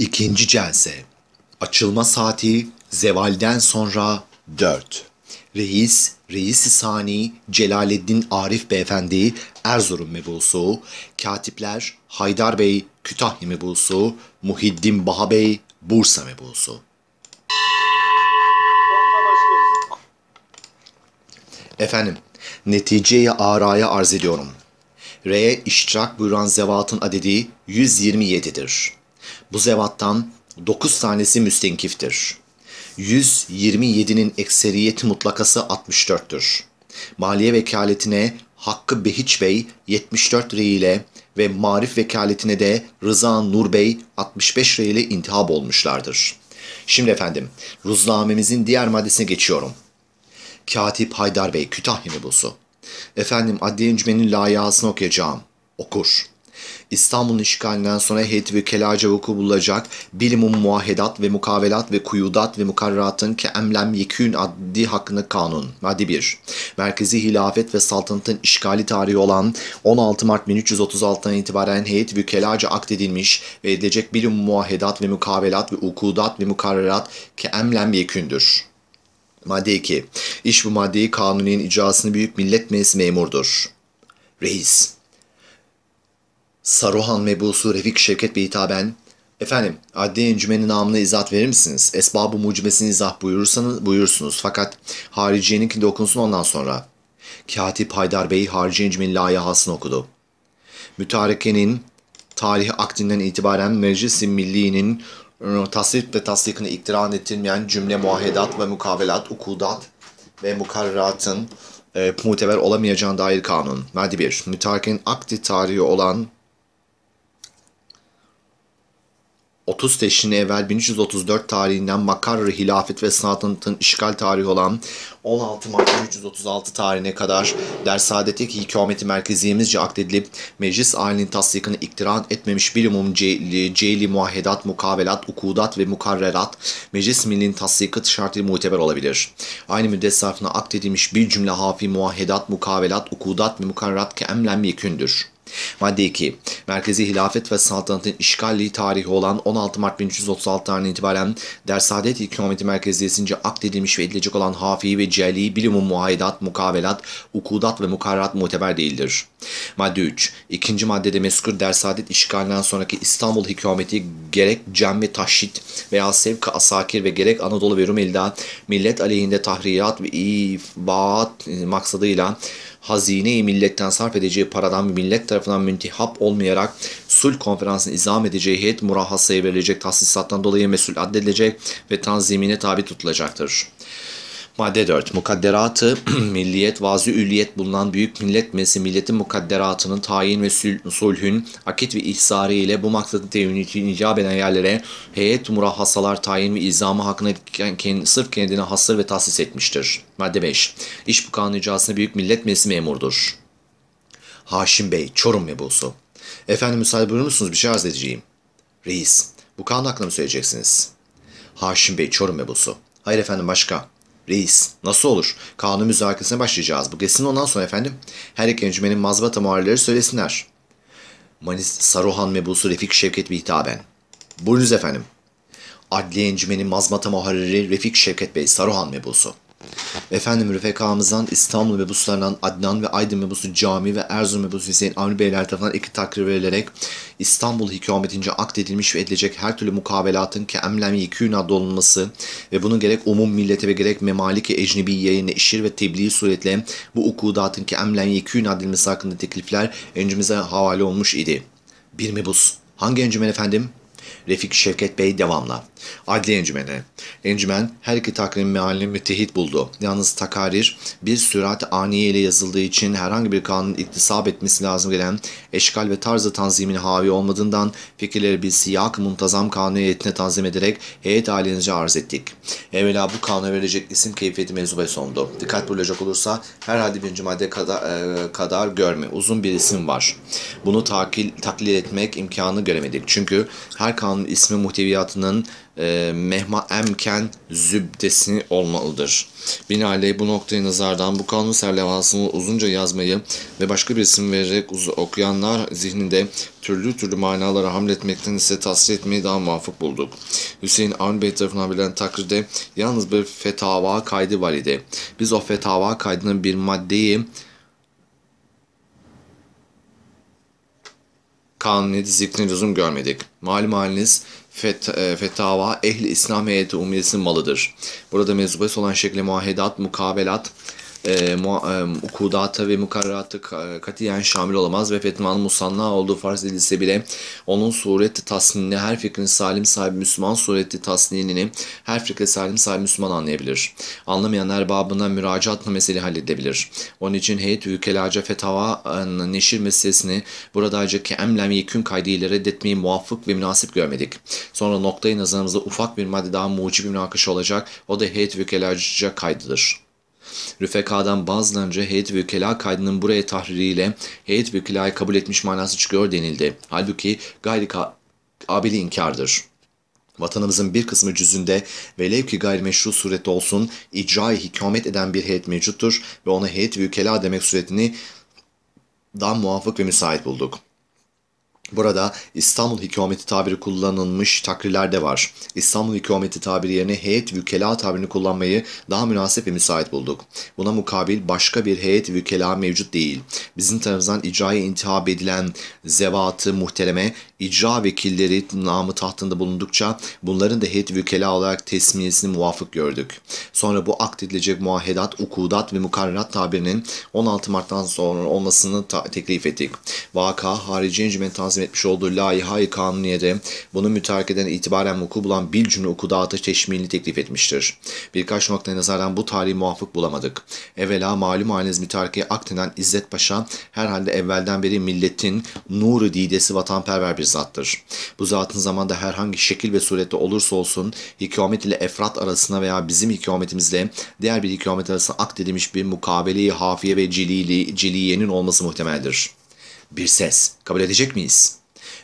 İkinci celse. Açılma saati zevalden sonra 4. Reis, Reis-i Sani, Celaleddin Arif Beyefendi, Erzurum mebusu, Katipler, Haydar Bey, Kütahya mebusu, Muhiddin Baha Bey, Bursa mebusu. Efendim, neticeye araya arz ediyorum. R'ye iştirak buyuran zevatın adedi 127'dir. Bu zevattan 9 tanesi müstenkiftir. 127'nin ekseriyeti mutlakası 64'tür. Maliye vekaletine Hakkı Behiç Bey 74 rey ile ve Marif vekaletine de Rıza Nur Bey 65 rey ile intihap olmuşlardır. Şimdi efendim, ruznamemizin diğer maddesine geçiyorum. Katip Haydar Bey, Kütahya mebusu. Efendim, adliye encümenin layihasını okuyacağım. Okur. İstanbul'un işgalinden sonra heyet ve Kelace vuku bulacak bilimum muahedat ve mukavelat ve kuyudat ve mukarratın ke emlem yekün addi hakkını kanun. Maddi 1. Merkezi hilafet ve saltanatın işgali tarihi olan 16 Mart 1336'dan itibaren heyet ve vükelaca akdedilmiş ve edilecek bilim muahedat ve mukavelat ve ukudat ve mukarrat ke emlem yekündür. Madde 2. İş bu maddeyi kanuninin icrasını Büyük Millet Meclisi memurdur. Reis. Saruhan mebusu Refik Şevket Bey hitaben Efendim, adli encümenin namına izah verir misiniz? Esbabı mucibesini izah buyurursanız buyursunuz. Fakat hariciyeninki dokunsun ondan sonra. Katip Haydar Bey harici encümenin layihasını okudu. Mütarekenin tarihi akdinden itibaren Meclis-i Milli'nin ıı, tasvip ve tasdikine iktiran ettirmeyen cümle muahedat ve mukavelat, ukudat ve mukarratın e, ıı, muteber olamayacağına dair kanun. Maddi 1. Mütarekenin akdi tarihi olan 30 Teşrin evvel 1334 tarihinden Makarri Hilafet ve Saltanat'ın işgal tarihi olan 16 Mart 1336 tarihine kadar Dersaadet'teki hükümeti merkeziyemizce akledilip meclis ailenin tasdikini iktiran etmemiş bir umum ceyli, ceyli muahedat, mukavelat, ukudat ve mukarrerat meclis millinin tasdikı şartıyla muteber olabilir. Aynı müddet zarfına akledilmiş bir cümle hafi muahedat, mukavelat, ukudat ve mukarrerat ki emlen yekündür. Madde 2. Merkezi hilafet ve saltanatın işgalli tarihi olan 16 Mart 1336 tarihine itibaren Dersaadet İkrameti Merkeziyesince akdedilmiş ve edilecek olan hafi ve celi bilimum muayedat, mukavelat, ukudat ve mukarrat muteber değildir. Madde 3. İkinci maddede mezkur dersadet işgalinden sonraki İstanbul hükümeti gerek cemmi taşit veya sevk asakir ve gerek Anadolu ve Rumeli'de millet aleyhinde tahriyat ve ibaat maksadıyla Hazineyi milletten sarf edeceği paradan millet tarafından müntihap olmayarak sulh konferansını izam edeceği heyet murahhasaya verilecek tahsisattan dolayı mesul addedilecek ve tanzimine tabi tutulacaktır. Madde 4. Mukadderatı, milliyet, vazi ülliyet bulunan Büyük Millet Meclisi milletin mukadderatının tayin ve sulhün, akit ve ihsari ile bu maksadı tevini için icap eden yerlere heyet murahhasalar tayin ve izamı hakkında kendi, sırf kendine hasır ve tahsis etmiştir. Madde 5. İş bu kanun icrasında Büyük Millet Meclisi memurdur. Haşim Bey, Çorum mebusu. Efendim müsaade buyurur musunuz? Bir şey arz edeceğim. Reis, bu kanun hakkında mı söyleyeceksiniz? Haşim Bey, Çorum mebusu. Hayır efendim başka. Reis nasıl olur? Kanun müzakesine başlayacağız. Bu kesin ondan sonra efendim. Her iki encümenin mazbata muhareleri söylesinler. Manis Saruhan mebusu Refik Şevket bir hitaben. Buyurunuz efendim. Adliye encümenin mazbata muharriri Refik Şevket Bey Saruhan mebusu. Efendim Rüfekamızdan İstanbul mebuslarından Adnan ve Aydın mebusu Cami ve Erzurum mebusu Hüseyin Avni Beyler tarafından iki takrir verilerek İstanbul hikametince akdedilmiş ve edilecek her türlü mukabelatın ki emlemi yekûna dolunması ve bunun gerek umum millete ve gerek memalike ecnebiyeye işir ve tebliğ suretle bu ukudatın ki emlemi yekûna edilmesi hakkında teklifler encimize havale olmuş idi. Bir mebus. Hangi encimen efendim? Refik Şevket Bey devamla. Adli encümene. Encümen her iki takvim mealini müttehit buldu. Yalnız takarir bir sürat aniye ile yazıldığı için herhangi bir kanun iktisap etmesi lazım gelen eşkal ve tarzı tanzimin havi olmadığından fikirleri bir siyak muntazam kanun heyetine tanzim ederek heyet ailenizce arz ettik. Evvela bu kanuna verilecek isim keyfiyeti mevzu ve sondu. Dikkat bulacak olursa herhalde birinci madde kadar, e, kadar görme. Uzun bir isim var. Bunu takil, taklit etmek imkanı göremedik. Çünkü her kanun ismi muhteviyatının e, mehma emken zübdesi olmalıdır. Binaenaleyh bu noktayı nazardan bu kanun serlevasını uzunca yazmayı ve başka bir isim vererek okuyanlar zihninde türlü türlü manalara hamletmekten ise tasvir etmeyi daha muvafık bulduk. Hüseyin Avni Bey tarafından verilen takdirde yalnız bir fetava kaydı var idi. Biz o fetava kaydının bir maddeyi kanuni zikrin lüzum görmedik. Malum haliniz fet, e, fetava ehli İslam heyeti umyesinin malıdır. Burada mezubes olan şekli muahedat, mukabelat, e, ee, mu, e, ukudata ve mukarrata e, katiyen şamil olamaz ve fetmanın musanna olduğu farz edilse bile onun sureti tasnini her fikrin salim sahibi Müslüman sureti tasninini her fikri salim sahibi Müslüman anlayabilir. Anlamayan babına müracaatla mesele halledebilir. Onun için heyet ülkelerce fetava e, neşir meselesini burada ki emlem yekün kaydıyla reddetmeyi muvaffık ve münasip görmedik. Sonra noktayı nazarımızda ufak bir madde daha bir münakaşa olacak. O da heyet ülkelerce kaydıdır. Rüfeka'dan bazılarınca heyet ve vükela kaydının buraya tahririyle heyet ve vükelayı kabul etmiş manası çıkıyor denildi. Halbuki gayri kabili inkardır. Vatanımızın bir kısmı cüzünde velev ki gayrimeşru surette olsun icra hikamet eden bir heyet mevcuttur ve ona heyet ve vükela demek suretini daha muvafık ve müsait bulduk. Burada İstanbul hükümeti tabiri kullanılmış takrirlerde var. İstanbul hükümeti tabiri yerine heyet vükela tabirini kullanmayı daha münasip ve müsait bulduk. Buna mukabil başka bir heyet vükela mevcut değil. Bizim tarafımızdan icraya intihab edilen zevatı muhteleme icra vekilleri namı tahtında bulundukça bunların da heyet vükela olarak tesmiyesini muvafık gördük. Sonra bu akdedilecek muahedat, ukudat ve mukarrat tabirinin 16 Mart'tan sonra olmasını teklif ettik. Vaka, harici encümenin tanzim etmiş olduğu laiha-i kanuniyede bunu mütarekeden itibaren vuku bulan bir cümle ukudatı teşmilini teklif etmiştir. Birkaç noktaya nazaran bu tarihi muvafık bulamadık. Evvela malum haliniz mütarekeye akdeden İzzet Paşa herhalde evvelden beri milletin nuru didesi vatanperver bir zattır. Bu zatın zamanda herhangi şekil ve surette olursa olsun hikamet ile efrat arasına veya bizim hikametimizle diğer bir hikamet arasına akdedilmiş bir mukabeli, hafiye ve cilili, ciliyenin olması muhtemeldir. Bir ses. Kabul edecek miyiz?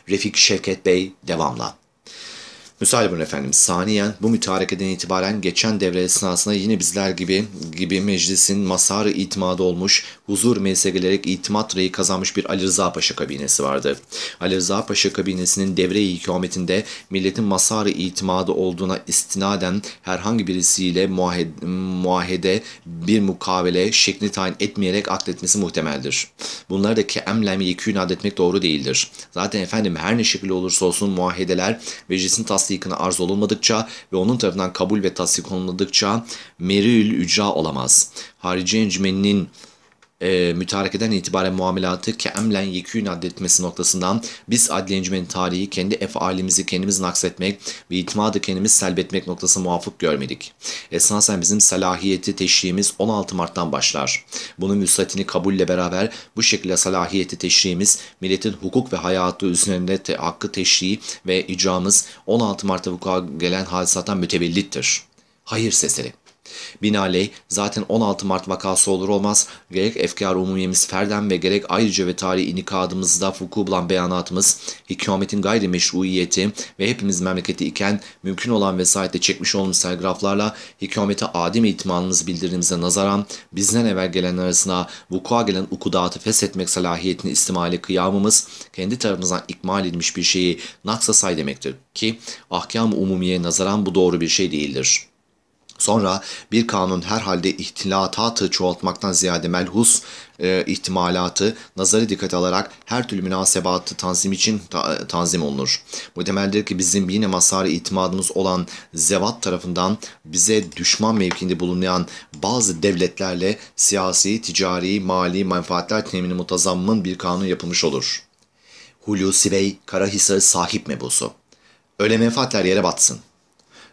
Refik Şevket Bey devamla. Müsaade buyurun efendim. Saniyen bu mütarekeden itibaren geçen devre esnasında yine bizler gibi gibi meclisin masarı itimadı olmuş huzur meclise gelerek itimat reyi kazanmış bir Ali Rıza Paşa kabinesi vardı. Ali Rıza Paşa kabinesinin devre-i hikametinde milletin masarı itimadı olduğuna istinaden herhangi birisiyle muahede, muahede bir mukavele şekli tayin etmeyerek akletmesi muhtemeldir. Bunları da ki emlem yekûn adetmek doğru değildir. Zaten efendim her ne şekilde olursa olsun muahedeler meclisin tasdikine arz olunmadıkça ve onun tarafından kabul ve tasdik olunmadıkça meril ücra olamaz. Harici encümeninin e, mütarekeden itibaren muamelatı keemlen yekûn adetmesi noktasından biz adli encümenin tarihi kendi efalimizi kendimiz naksetmek ve itimadı kendimiz selbetmek noktası muafık görmedik. Esasen bizim salahiyeti teşriğimiz 16 Mart'tan başlar. Bunun müsatini kabulle beraber bu şekilde salahiyeti teşriğimiz milletin hukuk ve hayatı üzerinde te hakkı teşriği ve icramız 16 Mart'ta vuku gelen hadisattan mütevellittir. Hayır sesleri. Binaley, zaten 16 Mart vakası olur olmaz gerek efkar umumiyemiz ferden ve gerek ayrıca ve tarihi inikadımızda vuku bulan beyanatımız, hikametin gayrimeşruiyeti ve hepimiz memleketi iken mümkün olan vesayette çekmiş olduğumuz telgraflarla hikamete adim itimanımız bildirdiğimize nazaran bizden evvel gelen arasına vukua gelen ukudatı feshetmek salahiyetini istimale kıyamımız kendi tarafımızdan ikmal edilmiş bir şeyi naksa say demektir ki ahkam umumiye nazaran bu doğru bir şey değildir. Sonra bir kanun herhalde ihtilatatı çoğaltmaktan ziyade melhus e, ihtimalatı nazarı dikkate alarak her türlü münasebatı tanzim için ta, e, tanzim olunur. Bu Muhtemeldir ki bizim yine masari itimadımız olan zevat tarafından bize düşman mevkinde bulunan bazı devletlerle siyasi, ticari, mali menfaatler temini mutazammın bir kanun yapılmış olur. Hulusi Bey Karahisar sahip mebusu. Öyle menfaatler yere batsın.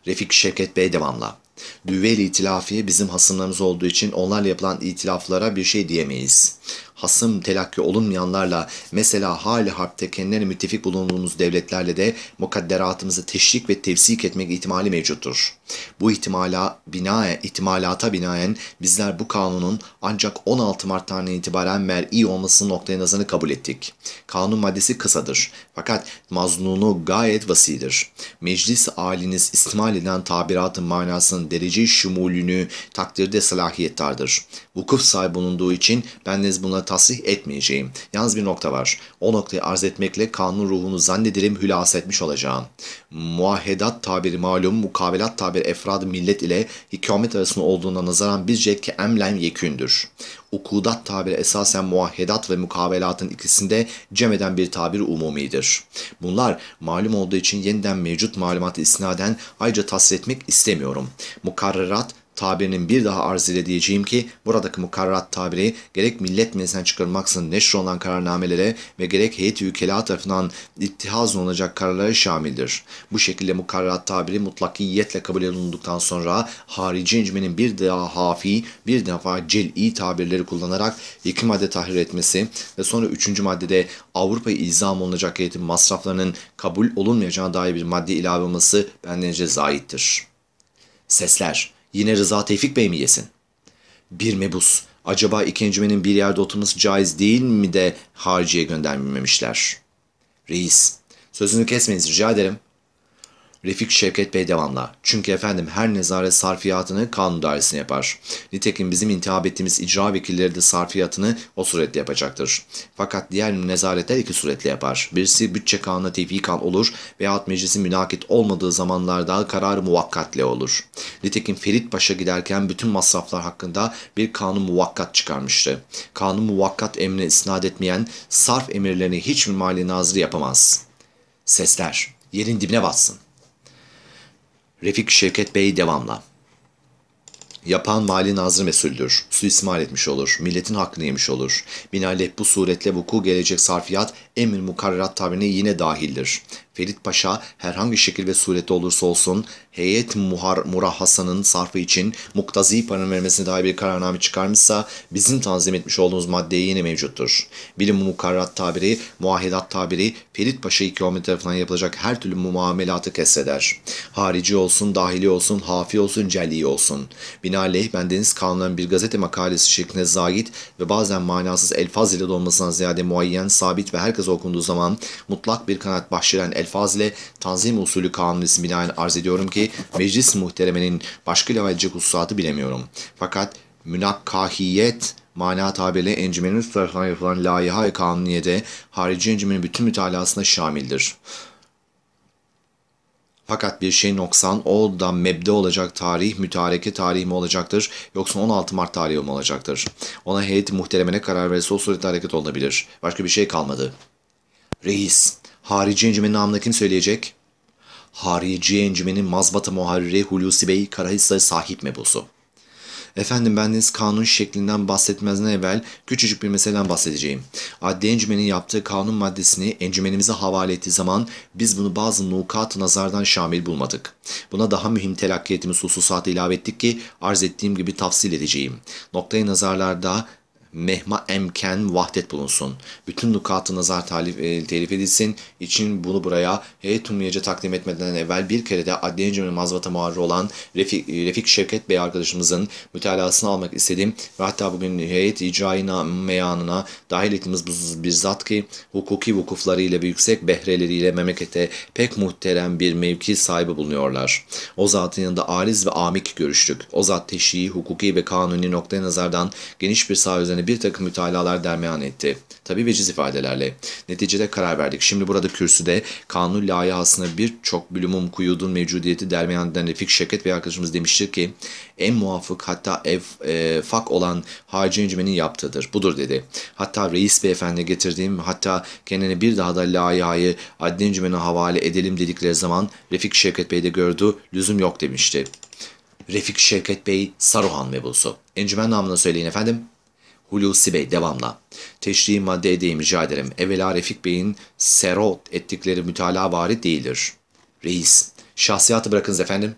Refik Şevket Bey devamla. Düveli itilafiye bizim hasımlarımız olduğu için onlarla yapılan itilaflara bir şey diyemeyiz hasım telakki olunmayanlarla mesela hali harpte kendilerine müttefik bulunduğumuz devletlerle de mukadderatımızı teşvik ve tevsik etmek ihtimali mevcuttur. Bu ihtimala binaen, ihtimalata binaen bizler bu kanunun ancak 16 Mart tarihine itibaren mer'i olmasının noktaya nazarını kabul ettik. Kanun maddesi kısadır fakat mazlunu gayet vasidir. Meclis aliniz istimal eden tabiratın manasının derece şumulünü takdirde salahiyettardır. Vukuf sahibi bulunduğu için bendeniz buna noktasına tasih etmeyeceğim. Yalnız bir nokta var. O noktayı arz etmekle kanun ruhunu zannederim hülas etmiş olacağım. Muahedat tabiri malum, mukabelat tabiri efradı millet ile hikamet arasında olduğuna nazaran bizce ki emlem yekündür. Ukudat tabiri esasen muahedat ve mukabelatın ikisinde cem eden bir tabir umumidir. Bunlar malum olduğu için yeniden mevcut malumat istinaden ayrıca tasvir etmek istemiyorum. Mukarrerat tabirinin bir daha arz ile diyeceğim ki buradaki mukarrat tabiri gerek millet meclisinden çıkarılmaksızın olan kararnamelere ve gerek heyet heyeti ülkeler tarafından ittihaz olunacak kararlara şamildir. Bu şekilde mukarrat tabiri mutlakiyetle kabul edildikten sonra harici incmenin bir daha hafi, bir defa cel'i tabirleri kullanarak iki madde tahrir etmesi ve sonra üçüncü maddede Avrupa ilzam olunacak heyetin masraflarının kabul olunmayacağına dair bir madde ilave olması bendence zaittir. Sesler Yine Rıza Tevfik Bey mi yesin? Bir mebus. Acaba ikincimenin bir yerde oturması caiz değil mi de hariciye göndermemişler? Reis, sözünü kesmeniz rica ederim. Refik Şevket Bey devamla. Çünkü efendim her nezaret sarfiyatını kanun dairesi yapar. Nitekim bizim intihab ettiğimiz icra vekilleri de sarfiyatını o suretle yapacaktır. Fakat diğer nezaretler iki suretle yapar. Birisi bütçe kanuna tevfikan olur veyahut meclisin münakit olmadığı zamanlarda karar muvakkatle olur. Nitekim Ferit Paşa giderken bütün masraflar hakkında bir kanun muvakkat çıkarmıştı. Kanun muvakkat emrine isnat etmeyen sarf emirlerini hiçbir mali nazırı yapamaz. Sesler yerin dibine batsın. Refik Şevket Bey devamla. Yapan mali nazır mesuldür. Suistimal etmiş olur. Milletin hakkını yemiş olur. Binaenaleyh bu suretle vuku gelecek sarfiyat emir mukarrerat tabirini yine dahildir. Ferit Paşa herhangi şekilde surette olursa olsun heyet muhar, murahhasanın sarfı için muktazi paranın vermesine dair bir kararname çıkarmışsa bizim tanzim etmiş olduğumuz madde yine mevcuttur. Bilim mukarrat tabiri, muahidat tabiri Ferit Paşa İkrami tarafından yapılacak her türlü muamelatı kesreder. Harici olsun, dahili olsun, hafi olsun, celli olsun. Binaenaleyh bendeniz kanunların bir gazete makalesi şeklinde zagit ve bazen manasız elfaz ile dolmasından ziyade muayyen, sabit ve herkes okunduğu zaman mutlak bir kanaat bahşeden elfaz ile tanzim usulü kanunisi binaen arz ediyorum ki ki meclis muhteremenin başka leva edecek hususatı bilemiyorum. Fakat münakkahiyet mana tabirle encümenimiz tarafından yapılan layiha kanuniyede harici encümenin bütün mütalasına şamildir. Fakat bir şey noksan o da mebde olacak tarih, mütareke tarih mi olacaktır yoksa 16 Mart tarihi mi olacaktır? Ona heyet muhteremene karar verirse o surette hareket olabilir. Başka bir şey kalmadı. Reis, harici encümenin namına kim söyleyecek? harici encümenin mazbatı muharriri Hulusi Bey Karahisar'a sahip mebusu. Efendim bendeniz kanun şeklinden bahsetmezden evvel küçücük bir meseleden bahsedeceğim. Adli encümenin yaptığı kanun maddesini encümenimize havale ettiği zaman biz bunu bazı nukat nazardan şamil bulmadık. Buna daha mühim telakkiyetimiz hususatı ilave ettik ki arz ettiğim gibi tafsil edeceğim. Noktayı nazarlarda mehma emken vahdet bulunsun. Bütün nukatı nazar talif, e, telif edilsin. İçin bunu buraya heyetum yece takdim etmeden evvel bir kere de adliye cümle mazvata muharri olan Refik, e, Refik Şevket Bey arkadaşımızın mütalasını almak istedim. Ve hatta bugün heyet icraina meyanına dahil ettiğimiz bir zat ki hukuki vukuflarıyla ve yüksek behreleriyle memlekete pek muhterem bir mevki sahibi bulunuyorlar. O zatın yanında ariz ve amik görüştük. O zat teşhiyi hukuki ve kanuni noktaya nazardan geniş bir saha üzerine bir takım mütalalar dermehan etti. Tabi veciz ifadelerle. Neticede karar verdik. Şimdi burada kürsüde kanun layihasına birçok bilumum kuyudun mevcudiyeti dermeyan eden Refik Şeket ve arkadaşımız demiştir ki en muvafık hatta ev, e, fak olan Hacı Encümen'in yaptığıdır. Budur dedi. Hatta reis beyefendi getirdiğim hatta kendine bir daha da layihayı Adli Encümen'e havale edelim dedikleri zaman Refik Şevket Bey de gördü lüzum yok demişti. Refik Şevket Bey Saruhan mebusu. Encümen namına söyleyin efendim. Hulusi Bey devamla. Teşrihi madde edeyim rica ederim. Evvela Refik Bey'in serot ettikleri mütalavari değildir. Reis, şahsiyatı bırakınız efendim.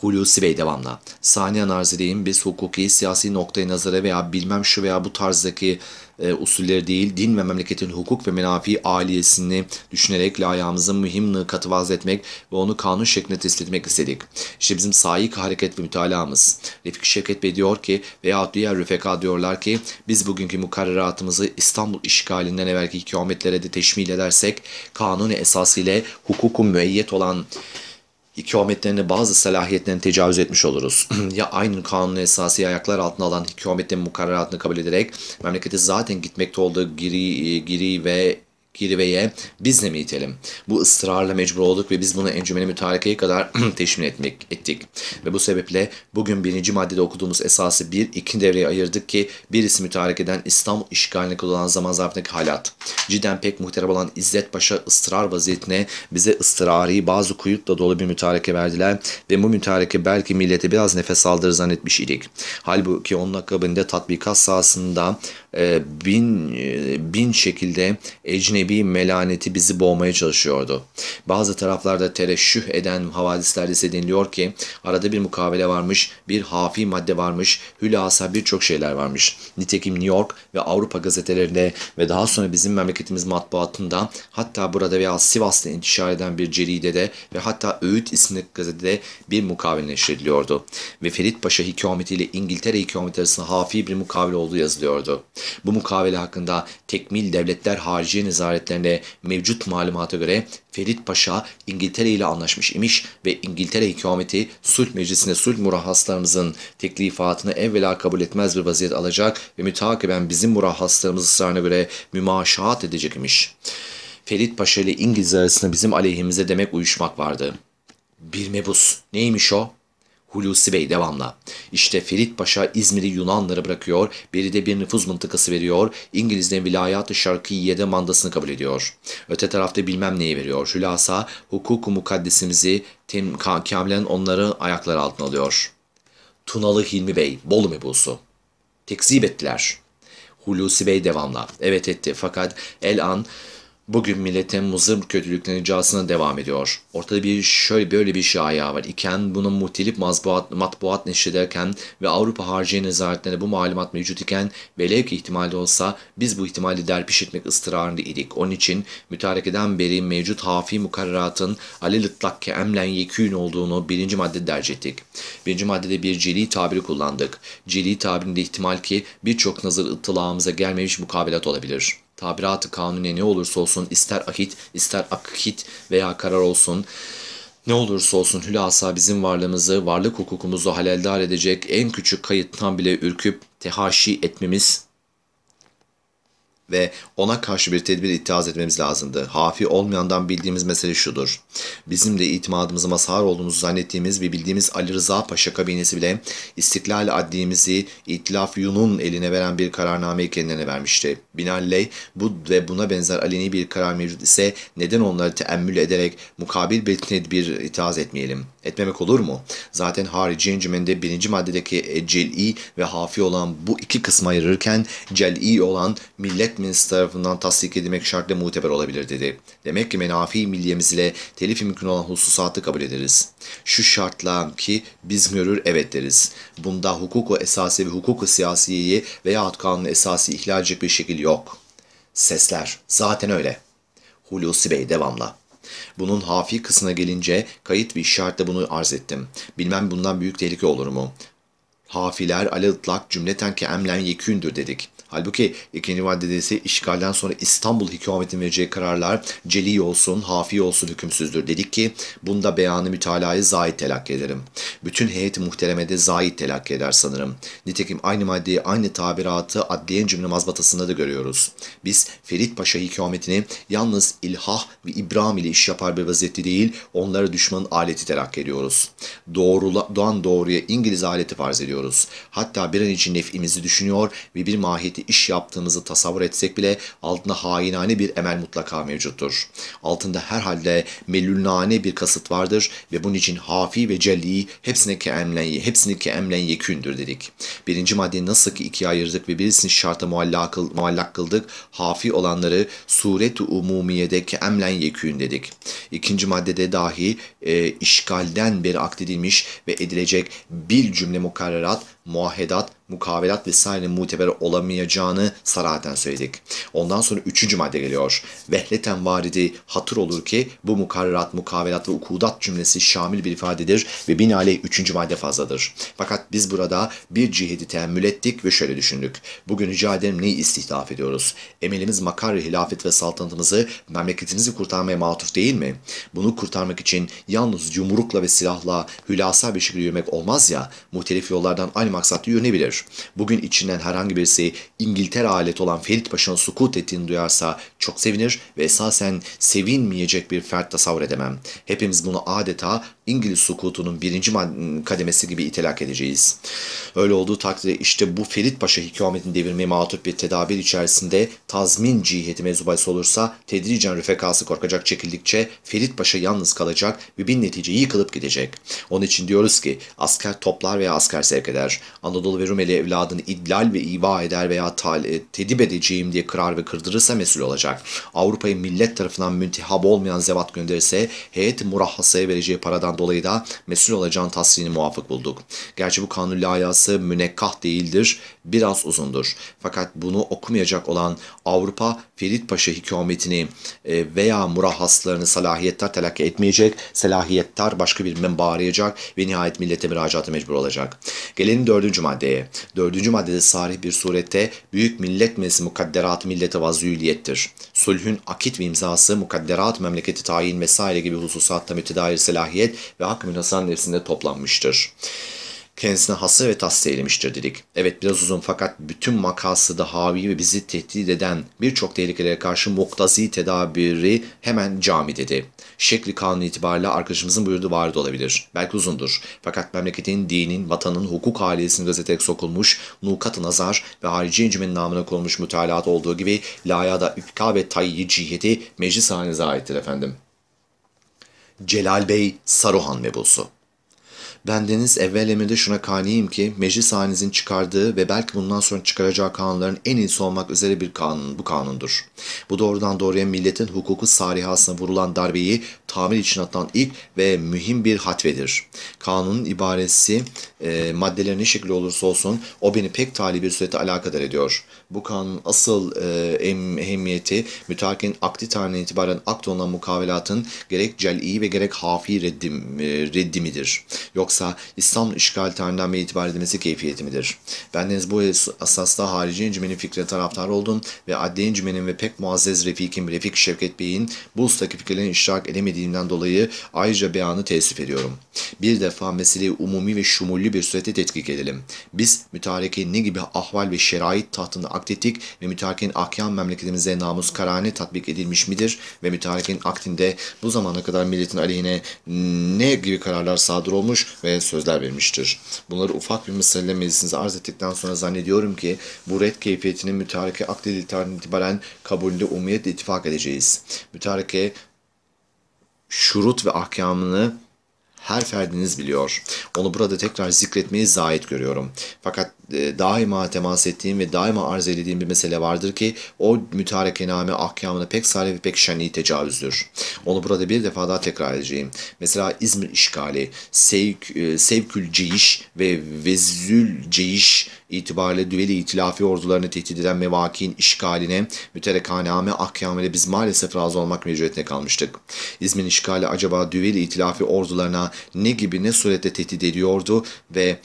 Hulusi Bey devamla. Saniye Narzile'nin biz hukuki, siyasi noktaya nazara veya bilmem şu veya bu tarzdaki e, usulleri değil, din ve memleketin hukuk ve menafi ailesini düşünerek layığımızın mühim nıkatı vaz etmek ve onu kanun şeklinde teslim etmek istedik. İşte bizim sahik hareket ve mütalaamız. Refik Şevket Bey diyor ki veya diğer rüfeka diyorlar ki biz bugünkü mukarreratımızı İstanbul işgalinden evvelki hikametlere de teşmil edersek kanun esasıyla hukuku hukukun müeyyet olan hikametlerine bazı selahiyetlerini tecavüz etmiş oluruz. ya aynı kanun esası ayaklar altına alan hikametlerin mukarreratını kabul ederek memleketi zaten gitmekte olduğu giri, e, giri ve kirveye biz de mi itelim? Bu ısrarla mecbur olduk ve biz bunu encümeni mütarekeye kadar teşmin etmek ettik. Ve bu sebeple bugün birinci maddede okuduğumuz esası bir iki devreye ayırdık ki birisi mütarekeden İstanbul işgaline kullanılan zaman zarfındaki halat. Cidden pek muhterem olan İzzet Paşa ısrar vaziyetine bize ısrarı bazı kuyutla dolu bir mütareke verdiler ve bu mütareke belki millete biraz nefes aldırır zannetmiş idik. Halbuki onun akabinde tatbikat sahasında ee, bin, e, bin şekilde ecnebi melaneti bizi boğmaya çalışıyordu. Bazı taraflarda tereşüh eden havadislerde ise deniliyor ki arada bir mukavele varmış, bir hafi madde varmış, hülasa birçok şeyler varmış. Nitekim New York ve Avrupa gazetelerinde ve daha sonra bizim memleketimiz matbuatında hatta burada veya Sivas'ta intişar eden bir ceridede ve hatta Öğüt isimli gazetede bir mukavele neşrediliyordu. Ve Ferit Paşa hikametiyle İngiltere hikameti arasında hafi bir mukavele olduğu yazılıyordu. Bu mukavele hakkında tekmil devletler harici nezaretlerinde mevcut malumata göre Ferit Paşa İngiltere ile anlaşmış imiş ve İngiltere hükümeti sulh meclisinde sulh murahhaslarımızın teklifatını evvela kabul etmez bir vaziyet alacak ve mütakiben bizim murahhaslarımız ısrarına göre mümaşahat edecek imiş. Ferit Paşa ile İngiliz arasında bizim aleyhimize demek uyuşmak vardı. Bir mebus. Neymiş o? Hulusi Bey devamla. İşte Ferit Paşa İzmir'i Yunanlara bırakıyor, de bir nüfuz mıntıkası veriyor, İngilizlerin vilayat-ı şarkiyyede mandasını kabul ediyor. Öte tarafta bilmem neyi veriyor. Hülasa hukuku mukaddesimizi tem kamilen onları ayaklar altına alıyor. Tunalı Hilmi Bey, Bolu mebusu. Tekzip ettiler. Hulusi Bey devamla. Evet etti fakat el an bugün milletin Temmuz'un kötülüklerin icrasına devam ediyor. Ortada bir şöyle böyle bir şaya var. İken bunun muhtelif matbuat, matbuat neşrederken ve Avrupa Harciye Nezaretlerine bu malumat mevcut iken velev ki ihtimalde olsa biz bu ihtimali derpiş etmek ısrarında idik. Onun için mütarekeden beri mevcut hafi mukarratın alel ıtlak emlen yekûn olduğunu birinci madde derc ettik. Birinci maddede bir celi tabiri kullandık. Celi tabirinde ihtimal ki birçok nazar ıttılağımıza gelmemiş mukabelat olabilir tabiratı kanune ne olursa olsun ister ahit, ister akit veya karar olsun ne olursa olsun hülasa bizim varlığımızı, varlık hukukumuzu haleldar edecek en küçük kayıttan bile ürküp tehaşi etmemiz ve ona karşı bir tedbir ittiaz etmemiz lazımdı. Hafi olmayandan bildiğimiz mesele şudur. Bizim de itimadımıza mazhar olduğumuzu zannettiğimiz ve bildiğimiz Ali Rıza Paşa kabinesi bile İstiklal adliyemizi İtilaf Yun'un eline veren bir kararnameyi kendine vermişti. Binaenaleyh bu ve buna benzer aleni bir karar mevcut ise neden onları teemmül ederek mukabil bir tedbir itiraz etmeyelim? Etmemek olur mu? Zaten harici encümende birinci maddedeki cel'i ve hafi olan bu iki kısma ayırırken cel'i olan millet Edmunds tarafından tasdik edilmek şartla muteber olabilir dedi. Demek ki menafi milliyemiz ile telif mümkün olan hususatı kabul ederiz. Şu şartla ki biz görür evet deriz. Bunda hukuku esası ve hukuku siyasiyeyi veya kanunu esası ihlal bir şekil yok. Sesler. Zaten öyle. Hulusi Bey devamla. Bunun hafi kısmına gelince kayıt ve işaretle bunu arz ettim. Bilmem bundan büyük tehlike olur mu? hafiler cümleten ki emlen yekündür dedik. Halbuki ikinci maddedesi işgalden sonra İstanbul hükümetin vereceği kararlar celi olsun, hafi olsun hükümsüzdür dedik ki bunda beyanı mütalayı zahit telakki ederim. Bütün heyet muhteremede zahit telakki eder sanırım. Nitekim aynı maddeyi aynı tabiratı adliyen cümle mazbatasında da görüyoruz. Biz Ferit Paşa hükümetini yalnız ilhah ve İbrahim ile iş yapar bir vaziyette değil onlara düşmanın aleti telakki ediyoruz. Doğrula, doğan doğruya İngiliz aleti farz ediyoruz düşünüyoruz. Hatta bir an için nefimizi düşünüyor ve bir mahiyeti iş yaptığımızı tasavvur etsek bile altında hainane bir emel mutlaka mevcuttur. Altında herhalde melülnane bir kasıt vardır ve bunun için hafi ve celli hepsini ki emlen, hepsini ki emlen yekündür dedik. Birinci madde nasıl ki ikiye ayırdık ve birisini şarta muallak, kıldık, hafi olanları suret-i umumiyedeki emlen yekün dedik. İkinci maddede dahi e, işgalden beri akdedilmiş ve edilecek bir cümle mukarrera Murat muahedat, mukavelat vesaire muteber olamayacağını saraydan söyledik. Ondan sonra üçüncü madde geliyor. Vehleten varidi hatır olur ki bu mukarrat, mukavelat ve ukudat cümlesi şamil bir ifadedir ve binaenaleyh üçüncü madde fazladır. Fakat biz burada bir cihedi teemmül ettik ve şöyle düşündük. Bugün rica ederim neyi istihdaf ediyoruz? Emelimiz makar hilafet ve saltanatımızı, memleketimizi kurtarmaya matuf değil mi? Bunu kurtarmak için yalnız yumrukla ve silahla hülasa bir şekilde yürümek olmaz ya, muhtelif yollardan aynı maksatlı bilir. Bugün içinden herhangi birisi İngiltere alet olan Ferit Paşa'nın sukut ettiğini duyarsa çok sevinir ve esasen sevinmeyecek bir fert tasavvur edemem. Hepimiz bunu adeta İngiliz sukutunun birinci kademesi gibi itelak edeceğiz. Öyle olduğu takdirde işte bu Ferit Paşa hikametini devirmeye matut bir tedabir içerisinde tazmin ciheti mezubası olursa tedricen refekası korkacak çekildikçe Ferit Paşa yalnız kalacak ve bin netice yıkılıp gidecek. Onun için diyoruz ki asker toplar veya asker sevk eder. Anadolu ve Rumeli evladını idlal ve iba eder veya e, tedip edeceğim diye kırar ve kırdırırsa mesul olacak. Avrupa'yı millet tarafından müntihab olmayan zevat gönderirse heyet murahhasaya vereceği paradan dolayı da mesul olacağın tasdiğini muvafık bulduk. Gerçi bu kanun layası münekkah değildir biraz uzundur. Fakat bunu okumayacak olan Avrupa Ferit Paşa hikametini e, veya murahhaslarını salahiyetler telakki etmeyecek, salahiyetler başka bir memba arayacak ve nihayet millete müracaata mecbur olacak. Gelelim dördüncü maddeye. Dördüncü maddede sarih bir surette Büyük Millet Meclisi mukadderat millete vazüyliyettir. Sulhün akit ve imzası mukadderat memleketi tayin vesaire gibi hususatta mütedair salahiyet ve hak münasan nefsinde toplanmıştır kendisine ve hasta eylemiştir dedik. Evet biraz uzun fakat bütün makası da havi ve bizi tehdit eden birçok tehlikelere karşı muktazi tedabiri hemen cami dedi. Şekli kanun itibariyle arkadaşımızın buyurduğu vardı olabilir. Belki uzundur. Fakat memleketin, dinin, vatanın, hukuk ailesinin gazeteye sokulmuş, nukat nazar ve harici incimin namına konulmuş mütalaat olduğu gibi layada ifka ve tayyi ciheti meclis halinize aittir efendim. Celal Bey Saruhan mebusu. Bendeniz evvel emirde şuna kaniyim ki meclis halinizin çıkardığı ve belki bundan sonra çıkaracağı kanunların en iyisi olmak üzere bir kanun bu kanundur. Bu doğrudan doğruya milletin hukuku sarihasına vurulan darbeyi tamir için atılan ilk ve mühim bir hatvedir. Kanunun ibaresi e, maddeleri ne şekilde olursa olsun o beni pek tali bir surette alakadar ediyor. Bu kanun asıl e, em, ehemmiyeti müteakin akdi tarihinden itibaren akt olan mukavelatın gerek cel'i ve gerek hafi reddim, e, reddimidir. Yoksa yoksa İstanbul işgal tarihinden beri itibar edilmesi keyfiyeti midir? Bendeniz bu asasla harici encümenin fikri taraftar oldum ve adli encümenin ve pek muazzez Refik'im Refik Şevket Bey'in bu ustaki fikirlerini iştirak edemediğinden dolayı ayrıca beyanı teessüf ediyorum. Bir defa meseleyi umumi ve şumullü bir surette tetkik edelim. Biz mütarekeyi ne gibi ahval ve şerait tahtında aktettik ve mütarekenin ahkam memleketimize namus kararını tatbik edilmiş midir ve mütarekenin aktinde bu zamana kadar milletin aleyhine ne gibi kararlar sadır olmuş ve sözler vermiştir. Bunları ufak bir misalle meclisinize arz ettikten sonra zannediyorum ki bu red keyfiyetinin mütareke akdedil tarihinden itibaren kabulünde umumiyetle ittifak edeceğiz. Mütareke şurut ve ahkamını her ferdiniz biliyor. Onu burada tekrar zikretmeyi zahit görüyorum. Fakat e, daima temas ettiğim ve daima arz edildiğim bir mesele vardır ki o mütarekename ahkamına pek salih ve pek şenli tecavüzdür. Onu burada bir defa daha tekrar edeceğim. Mesela İzmir işgali, Sevk, e, Sevkül Ceyiş ve Vezül Ceyiş itibariyle düveli itilafi ordularını tehdit eden mevakiin işgaline müterekaname ahkamıyla biz maalesef razı olmak mecburiyetine kalmıştık. İzmir işgali acaba düveli itilafi ordularına ne gibi ne surette tehdit ediyordu ve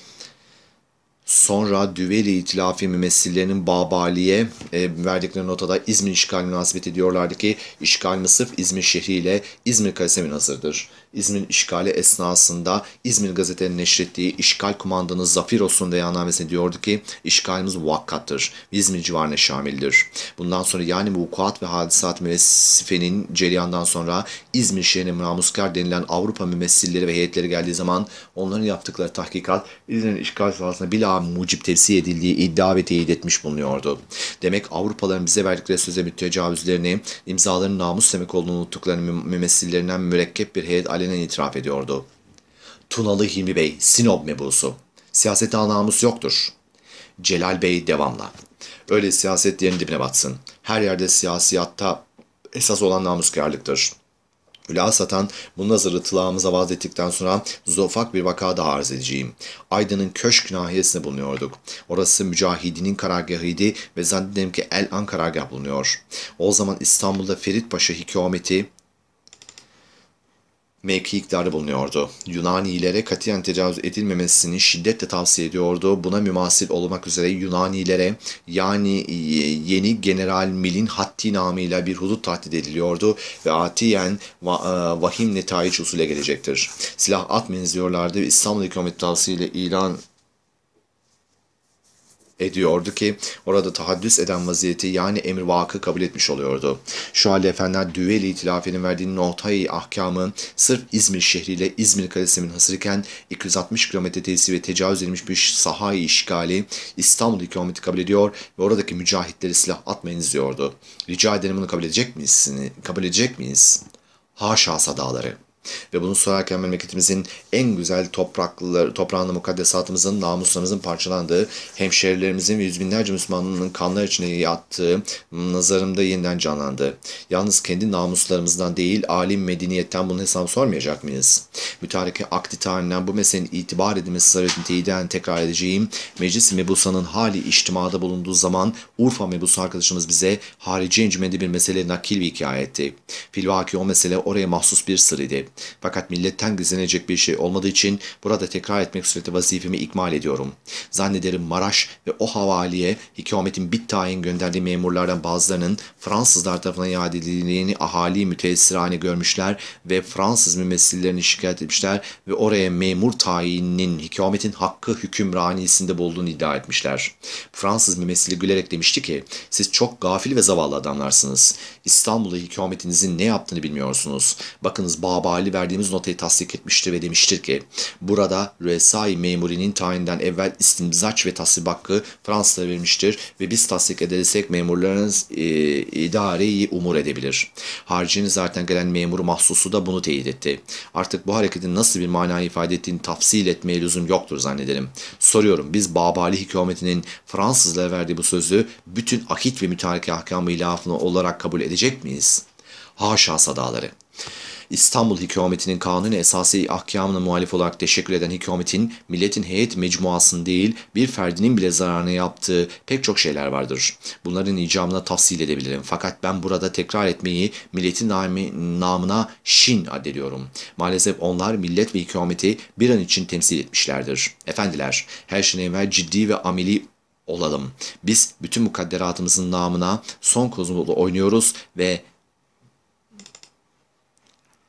Sonra Düveli İtilafi mümessillerinin Babali'ye e, verdikleri notada İzmir işgal münasebet ediyorlardı ki işgal mı sırf İzmir şehriyle İzmir Kalesi'ne hazırdır. İzmir işgali esnasında İzmir gazetenin neşrettiği işgal kumandanı Zafiros'un beyannamesinde diyordu ki işgalimiz muvakkattır. İzmir civarına şamildir. Bundan sonra yani vukuat ve hadisat müressifenin cereyandan sonra İzmir şehrine namuskar denilen Avrupa mümessilleri ve heyetleri geldiği zaman onların yaptıkları tahkikat İzmir'in işgal sahasında bila mucip tefsir edildiği iddia ve teyit etmiş bulunuyordu. Demek Avrupaların bize verdikleri söze mütecavüzlerini, imzaların namus demek olduğunu unuttuklarını mümessillerinden mürekkep bir heyet aleyhine halini itiraf ediyordu. Tunalı Hilmi Bey, Sinop mebusu. Siyasete namus yoktur. Celal Bey devamla. Öyle siyaset yerin dibine batsın. Her yerde siyasiyatta esas olan namus namuskârlıktır. Hülasatan bu nazarı tılağımıza vaz sonra ufak bir vaka daha arz edeceğim. Aydın'ın köşk nahiyesinde bulunuyorduk. Orası Mücahidin'in karargahıydı ve zannederim ki El An karargah bulunuyor. O zaman İstanbul'da Ferit Paşa hikâmeti mevki iktidarı bulunuyordu. Yunanilere katiyen tecavüz edilmemesini şiddetle tavsiye ediyordu. Buna mümasil olmak üzere Yunanilere yani yeni General Mil'in haddi namıyla bir hudut tahdit ediliyordu ve atiyen e, vahim netayiç usule gelecektir. Silah atmayınız diyorlardı ve İstanbul hükümet tavsiye ile ilan ediyordu ki orada tahaddüs eden vaziyeti yani emir vakı kabul etmiş oluyordu. Şu halde efendiler Düveli itilafinin verdiği notayı ahkamı sırf İzmir şehriyle İzmir kalesinin hasırken 260 km tesisi ve tecavüz edilmiş bir sahayı işgali İstanbul ikameti kabul ediyor ve oradaki mücahitleri silah atmayınız diyordu. Rica ederim bunu kabul edecek miyiz? Kabul edecek miyiz? Haşa sadaları. Ve bunu sorarken memleketimizin en güzel toprakları, toprağında mukaddesatımızın, namuslarımızın parçalandığı, hemşerilerimizin ve yüz binlerce Müslümanının kanlar içine yattığı nazarımda yeniden canlandı. Yalnız kendi namuslarımızdan değil, alim medeniyetten bunun hesabı sormayacak mıyız? Mütareke akdi tarihinden bu meselenin itibar edilmesi zararını tekrar edeceğim. Meclis mebusanın hali içtimada bulunduğu zaman Urfa Mebusa arkadaşımız bize harici encümende bir mesele nakil bir hikaye etti. Filvaki o mesele oraya mahsus bir sır idi. Fakat milletten gizlenecek bir şey olmadığı için burada tekrar etmek sureti vazifemi ikmal ediyorum. Zannederim Maraş ve o havaliye hikametin bit tayin gönderdiği memurlardan bazılarının Fransızlar tarafından iade edildiğini ahali müteessirane görmüşler ve Fransız mümessillerini şikayet etmişler ve oraya memur tayininin hikametin hakkı hükümranisinde bulduğunu iddia etmişler. Fransız mümessili gülerek demişti ki siz çok gafil ve zavallı adamlarsınız. İstanbul'da hikametinizin ne yaptığını bilmiyorsunuz. Bakınız Babali mahalli verdiğimiz notayı tasdik etmiştir ve demiştir ki burada Rüesai memurinin tayininden evvel istimzaç ve tasvip hakkı Fransa'ya verilmiştir ve biz tasdik edersek memurlarınız e, idareyi umur edebilir. Haricini zaten gelen memur mahsusu da bunu teyit etti. Artık bu hareketin nasıl bir mana ifade ettiğini tafsil etmeye lüzum yoktur zannederim. Soruyorum biz Babali hükümetinin Fransızlara verdiği bu sözü bütün akit ve mütareke ahkamı ilafını olarak kabul edecek miyiz? Haşa sadaları. İstanbul hükümetinin kanun esası ahkamına muhalif olarak teşekkür eden hükümetin milletin heyet mecmuasını değil bir ferdinin bile zararını yaptığı pek çok şeyler vardır. Bunların icamına tafsil edebilirim. Fakat ben burada tekrar etmeyi milletin namına şin addediyorum. Maalesef onlar millet ve hükümeti bir an için temsil etmişlerdir. Efendiler, her şeyden evvel ciddi ve ameli olalım. Biz bütün mukadderatımızın namına son kozmolu oynuyoruz ve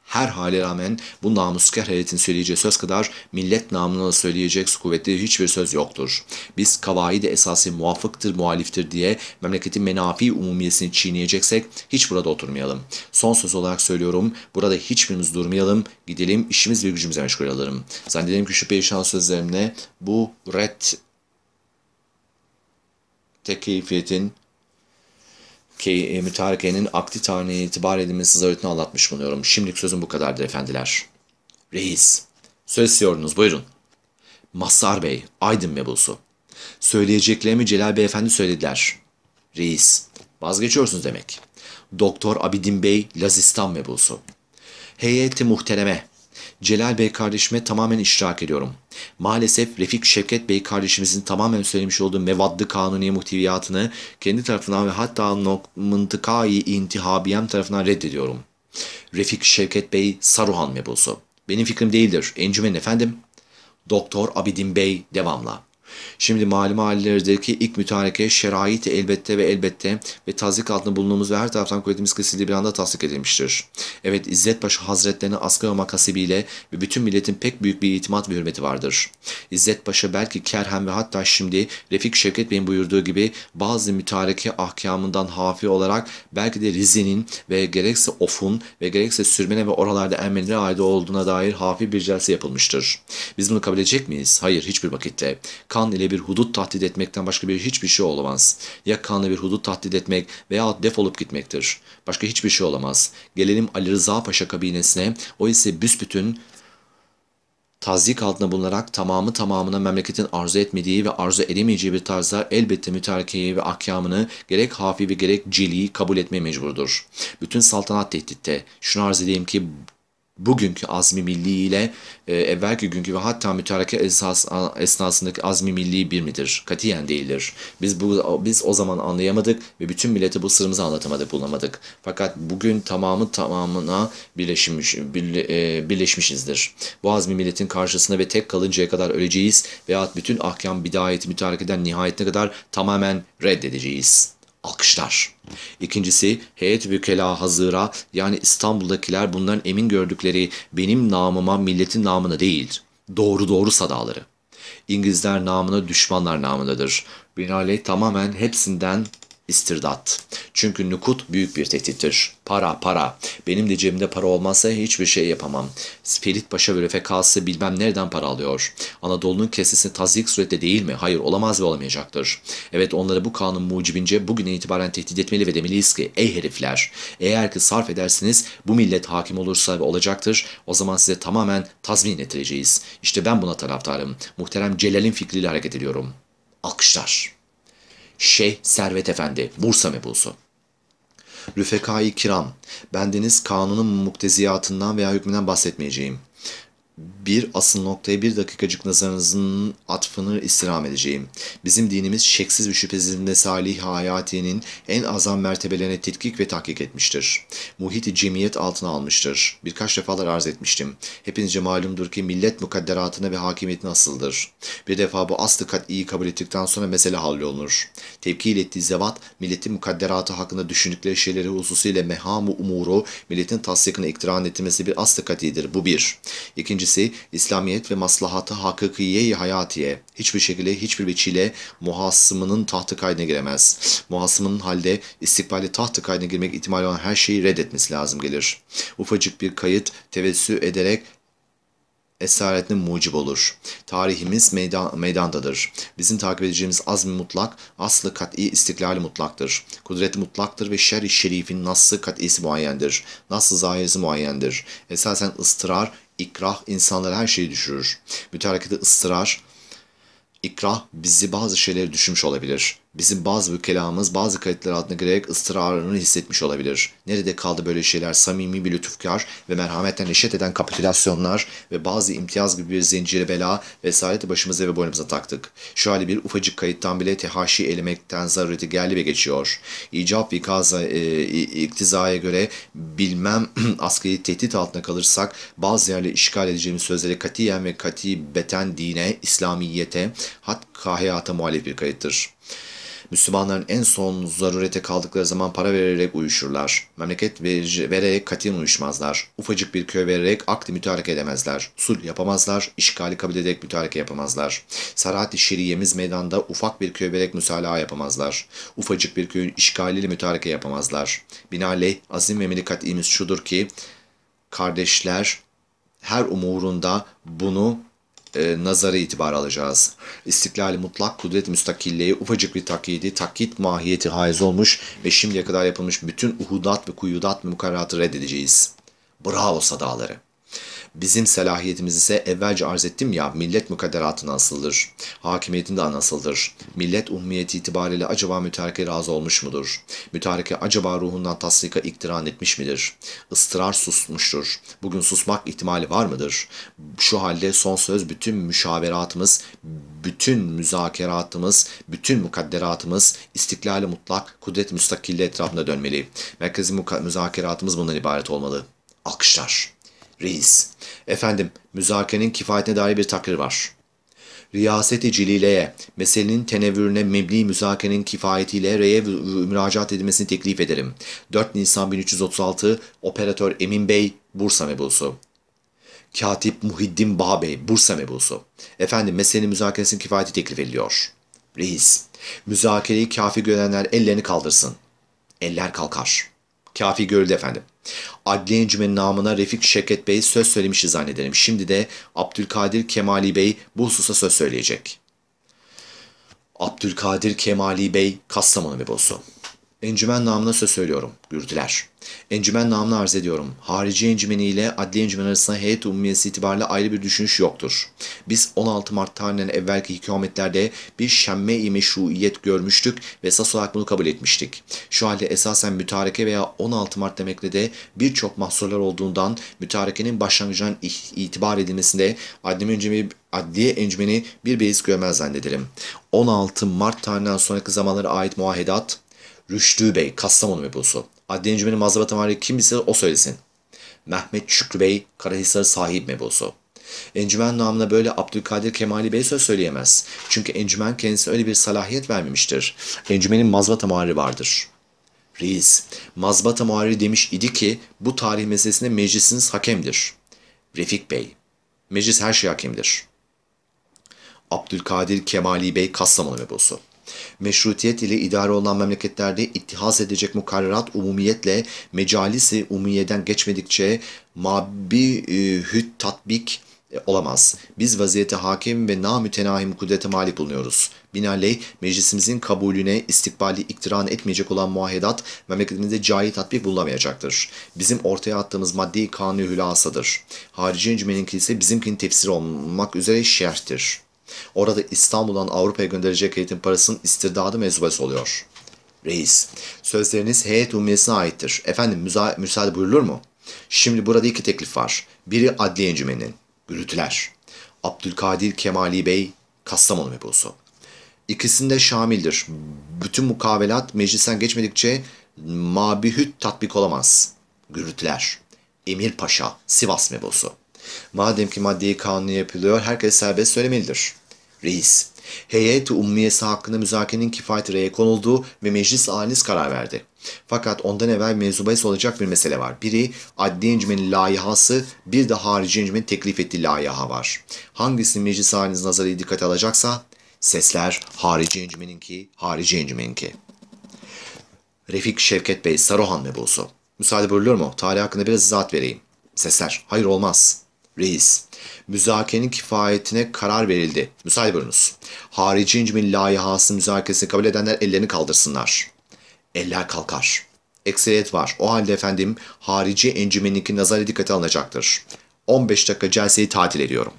her hale rağmen bu namuskar heyetin söyleyeceği söz kadar millet namına söyleyecek kuvvetli hiçbir söz yoktur. Biz kavaide esası muafıktır, muhaliftir diye memleketin menafi umumiyesini çiğneyeceksek hiç burada oturmayalım. Son söz olarak söylüyorum, burada hiçbirimiz durmayalım, gidelim işimiz ve gücümüze meşgul olalım. Zannederim ki şu perişan sözlerimle bu red tekeyfiyetin ki e, mütarekenin akdi tarihine itibar edilmesi zaruretini anlatmış bulunuyorum. Şimdilik sözüm bu kadardır efendiler. Reis, söz istiyorsunuz buyurun. Masar Bey, Aydın mebusu. Söyleyeceklerimi Celal Beyefendi söylediler. Reis, vazgeçiyorsunuz demek. Doktor Abidin Bey, Lazistan mebusu. Heyeti muhtereme, Celal Bey kardeşime tamamen iştirak ediyorum. Maalesef Refik Şevket Bey kardeşimizin tamamen söylemiş olduğu mevaddi kanuni muhteviyatını kendi tarafından ve hatta mıntıkai intihabiyem tarafından reddediyorum. Refik Şevket Bey Saruhan mebusu. Benim fikrim değildir. Encümen efendim. Doktor Abidin Bey devamla. Şimdi malum hallerdeki ilk mütareke şerait elbette ve elbette ve tasdik altında bulunduğumuz ve her taraftan kuvvetimiz kesildiği bir anda tasdik edilmiştir. Evet İzzet Paşa Hazretlerinin asgari makasibiyle ve bütün milletin pek büyük bir itimat ve hürmeti vardır. İzzet Paşa belki kerhem ve hatta şimdi Refik Şevket Bey'in buyurduğu gibi bazı mütareke ahkamından hafi olarak belki de Rize'nin ve gerekse Of'un ve gerekse Sürmene ve oralarda Ermenilere ait olduğuna dair hafi bir celse yapılmıştır. Biz bunu kabul edecek miyiz? Hayır hiçbir vakitte kan ile bir hudut tahdit etmekten başka bir hiçbir şey olamaz. Ya kanla bir hudut tahdit etmek veya defolup gitmektir. Başka hiçbir şey olamaz. Gelelim Ali Rıza Paşa kabinesine. O ise büsbütün tazyik altında bulunarak tamamı tamamına memleketin arzu etmediği ve arzu edemeyeceği bir tarzda elbette mütarekeyi ve ahkamını gerek hafi ve gerek cili kabul etmeye mecburdur. Bütün saltanat tehditte. Şunu arz edeyim ki bugünkü azmi milli ile e, evvelki günkü ve hatta mütareke esas, esnasındaki azmi milli bir midir? Katiyen değildir. Biz bu biz o zaman anlayamadık ve bütün millete bu sırrımızı anlatamadık, bulamadık. Fakat bugün tamamı tamamına birleşmiş bir, e, birleşmişizdir. Bu azmi milletin karşısına ve tek kalıncaya kadar öleceğiz veyahut bütün ahkam bidayet mütarekeden nihayetine kadar tamamen reddedeceğiz.'' alkışlar. İkincisi heyet vükela hazıra yani İstanbul'dakiler bunların emin gördükleri benim namıma milletin namına değil doğru doğru sadaları. İngilizler namına düşmanlar namındadır. Binaenaleyh tamamen hepsinden istirdat. Çünkü nukut büyük bir tehdittir. Para, para. Benim de cebimde para olmazsa hiçbir şey yapamam. Ferit Paşa ve refekası bilmem nereden para alıyor. Anadolu'nun kesesini tazyik surette değil mi? Hayır, olamaz ve olamayacaktır. Evet, onları bu kanun mucibince bugüne itibaren tehdit etmeli ve demeliyiz ki, ey herifler, eğer ki sarf edersiniz, bu millet hakim olursa ve olacaktır, o zaman size tamamen tazmin ettireceğiz. İşte ben buna taraftarım. Muhterem Celal'in fikriyle hareket ediyorum. Alkışlar. Şeyh Servet Efendi, Bursa mebusu. Rüfekai kiram, bendeniz kanunun mukteziyatından veya hükmünden bahsetmeyeceğim bir asıl noktaya bir dakikacık nazarınızın atfını istirham edeceğim. Bizim dinimiz şeksiz ve şüphesiz Salih Hayati'nin en azam mertebelerine tetkik ve tahkik etmiştir. Muhiti cemiyet altına almıştır. Birkaç defalar arz etmiştim. Hepinizce malumdur ki millet mukadderatına ve hakimiyetine asıldır. Bir defa bu aslı iyi kabul ettikten sonra mesele hallolunur. Tevkil ettiği zevat, milletin mukadderatı hakkında düşündükleri şeyleri hususuyla mehamu umuru, milletin tasdikine iktiran ettirmesi bir aslı kat'idir. Bu bir. İkinci Birincisi İslamiyet ve maslahatı hakikiye hayatiye. Hiçbir şekilde hiçbir biçiyle muhasımının tahtı kaydına giremez. Muhasımının halde istikbali tahtı kaydına girmek ihtimali olan her şeyi reddetmesi lazım gelir. Ufacık bir kayıt tevessü ederek esaretine mucib olur. Tarihimiz meydan, meydandadır. Bizim takip edeceğimiz azmi mutlak, aslı kat'i istiklali mutlaktır. Kudreti mutlaktır ve şer-i şerifin nasıl kat'isi muayyendir. Nasıl zahirisi muayyendir. Esasen ıstırar, İkrah insanları her şeyi düşürür. Müterakede ıstırar, ikrah bizi bazı şeyleri düşmüş olabilir. Bizim bazı ülkelamız bazı kayıtlar altında girerek ıstırarını hissetmiş olabilir. Nerede kaldı böyle şeyler samimi bir lütufkar ve merhametten neşet eden kapitülasyonlar ve bazı imtiyaz gibi bir zinciri bela vesayeti başımıza ve boynumuza taktık. Şu hali bir ufacık kayıttan bile tehaşi elemekten zarureti gerli ve geçiyor. İcap ikaza, e, iktizaya göre bilmem askeri tehdit altına kalırsak bazı yerle işgal edeceğimiz sözleri katiyen ve kati beten dine, İslamiyete, hat kahiyata muhalif bir kayıttır. Müslümanların en son zarurete kaldıkları zaman para vererek uyuşurlar. Memleket vererek katil uyuşmazlar. Ufacık bir köy vererek akdi mütareke edemezler. Sul yapamazlar, işgali kabul ederek mütareke yapamazlar. Sarat-i Şeriyemiz meydanda ufak bir köy vererek müsalaha yapamazlar. Ufacık bir köyün işgaliyle mütareke yapamazlar. Binaenaleyh azim ve milikatimiz şudur ki, kardeşler her umurunda bunu e, nazarı itibar alacağız. İstiklali mutlak, kudret müstakilliği ufacık bir takidi, takit mahiyeti haiz olmuş ve şimdiye kadar yapılmış bütün uhudat ve kuyudat ve mukarratı reddedeceğiz. Bravo sadaları. Bizim selahiyetimiz ise evvelce arz ettim ya millet mukadderatına asıldır. hakimiyetinde anasıldır. Millet ummiyeti itibariyle acaba mütareke razı olmuş mudur? Mütareke acaba ruhundan taslika iktiran etmiş midir? Istırar susmuştur. Bugün susmak ihtimali var mıdır? Şu halde son söz bütün müşaveratımız, bütün müzakeratımız, bütün mukadderatımız istiklali mutlak, kudret müstakille etrafında dönmeli. Merkezi müzakeratımız bundan ibaret olmalı. Alkışlar. Reis. Efendim, müzakerenin kifayetine dair bir takrir var. Riyaseti cilileye, meselenin tenevvürüne mebni müzakerenin kifayetiyle reye müracaat edilmesini teklif ederim. 4 Nisan 1336, Operatör Emin Bey, Bursa mebusu. Katip Muhiddin Bey, Bursa mebusu. Efendim, meselenin müzakeresinin kifayeti teklif ediliyor. Reis, müzakereyi kafi görenler ellerini kaldırsın. Eller kalkar. Kafi görüldü efendim. Adliye Encümeni namına Refik Şeket Bey söz söylemişti zannederim. Şimdi de Abdülkadir Kemali Bey bu hususa söz söyleyecek. Abdülkadir Kemali Bey Kastamonu Bebosu. Encümen namına söz söylüyorum. Gürdüler. Encümen namına arz ediyorum. Harici encümeni ile adli encümen arasında heyet umumiyesi itibariyle ayrı bir düşünüş yoktur. Biz 16 Mart tarihinden evvelki hükümetlerde bir şemme-i meşruiyet görmüştük ve esas olarak bunu kabul etmiştik. Şu halde esasen mütareke veya 16 Mart demekle de birçok mahsurlar olduğundan mütarekenin başlangıcından itibar edilmesinde adli encümeni adliye encümeni bir beis görmez zannederim. 16 Mart tarihinden sonraki zamanlara ait muahedat, Rüştü Bey, Kastamonu mebusu. Adli encümenin mazbatı var kimse o söylesin. Mehmet Şükrü Bey, Karahisar sahip mebusu. Encümen namına böyle Abdülkadir Kemali Bey söz söyleyemez. Çünkü encümen kendisine öyle bir salahiyet vermemiştir. Encümenin mazbata muharri vardır. Reis, mazbata muharri demiş idi ki bu tarih meselesinde meclisiniz hakemdir. Refik Bey, meclis her şey hakemdir. Abdülkadir Kemali Bey Kastamonu mebusu. Meşrutiyet ile idare olan memleketlerde ittihaz edecek mukarrerat umumiyetle mecalisi umumiyeden geçmedikçe mabi e, hüt tatbik e, olamaz. Biz vaziyete hakim ve namütenahim kudrete malik bulunuyoruz. Binaenaleyh meclisimizin kabulüne istikbali iktiran etmeyecek olan muahedat memleketimizde cahil tatbik bulunamayacaktır. Bizim ortaya attığımız maddi kanuni hülasadır. Harici incimeninki ise bizimkin tefsir olmak üzere şerhtir.'' Orada İstanbul'dan Avrupa'ya gönderecek eğitim parasının istirdadı mezubası oluyor. Reis, sözleriniz heyet umiyesine aittir. Efendim müza müsaade buyurulur mu? Şimdi burada iki teklif var. Biri adli encümenin. Gürültüler. Abdülkadir Kemali Bey, Kastamonu mebusu. İkisinde şamildir. Bütün mukavelat meclisten geçmedikçe mabihüt tatbik olamaz. Gürültüler. Emir Paşa, Sivas mebusu. Madem ki maddeyi kanuni yapılıyor, herkes serbest söylemelidir. Reis, heyet ummiyesi hakkında müzakerenin kifayet reye konulduğu ve meclis aliniz karar verdi. Fakat ondan evvel mevzubahis olacak bir mesele var. Biri adli incimenin layihası, bir de harici incimenin teklif ettiği layiha var. Hangisini meclis haliniz nazarı dikkate alacaksa sesler harici incimeninki, harici incimeninki. Refik Şevket Bey, Saruhan mebusu. Müsaade buyurulur mu? Tarih hakkında biraz izahat vereyim. Sesler, hayır olmaz. Reis, müzakerenin kifayetine karar verildi. Müsaade buyurunuz. Harici İncmil layihası müzakeresini kabul edenler ellerini kaldırsınlar. Eller kalkar. Ekseriyet var. O halde efendim harici encümeninki nazarı dikkate alınacaktır. 15 dakika celseyi tatil ediyorum.